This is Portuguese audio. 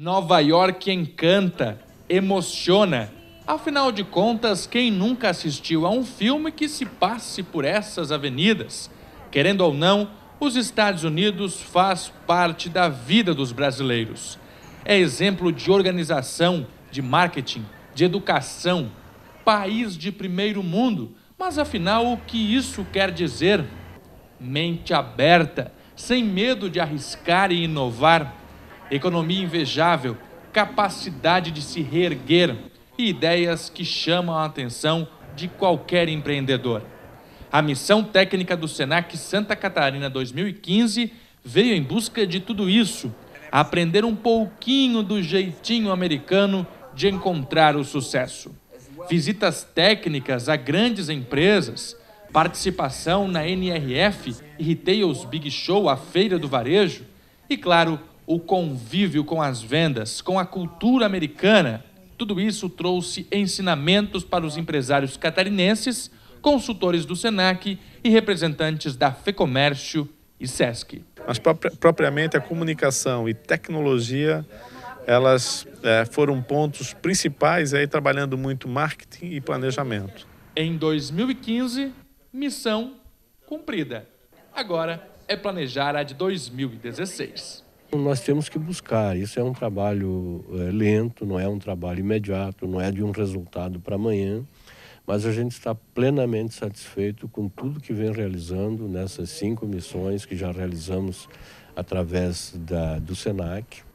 Nova York encanta, emociona. Afinal de contas, quem nunca assistiu a um filme que se passe por essas avenidas? Querendo ou não, os Estados Unidos faz parte da vida dos brasileiros. É exemplo de organização, de marketing, de educação, país de primeiro mundo. Mas afinal, o que isso quer dizer? Mente aberta, sem medo de arriscar e inovar economia invejável, capacidade de se reerguer e ideias que chamam a atenção de qualquer empreendedor. A missão técnica do SENAC Santa Catarina 2015 veio em busca de tudo isso, aprender um pouquinho do jeitinho americano de encontrar o sucesso. Visitas técnicas a grandes empresas, participação na NRF e Retails Big Show, a Feira do Varejo, e claro, o convívio com as vendas, com a cultura americana. Tudo isso trouxe ensinamentos para os empresários catarinenses, consultores do SENAC e representantes da FEComércio e SESC. Mas propriamente a comunicação e tecnologia, elas é, foram pontos principais aí trabalhando muito marketing e planejamento. Em 2015, missão cumprida. Agora é planejar a de 2016. Nós temos que buscar. Isso é um trabalho é, lento, não é um trabalho imediato, não é de um resultado para amanhã, mas a gente está plenamente satisfeito com tudo que vem realizando nessas cinco missões que já realizamos através da, do SENAC.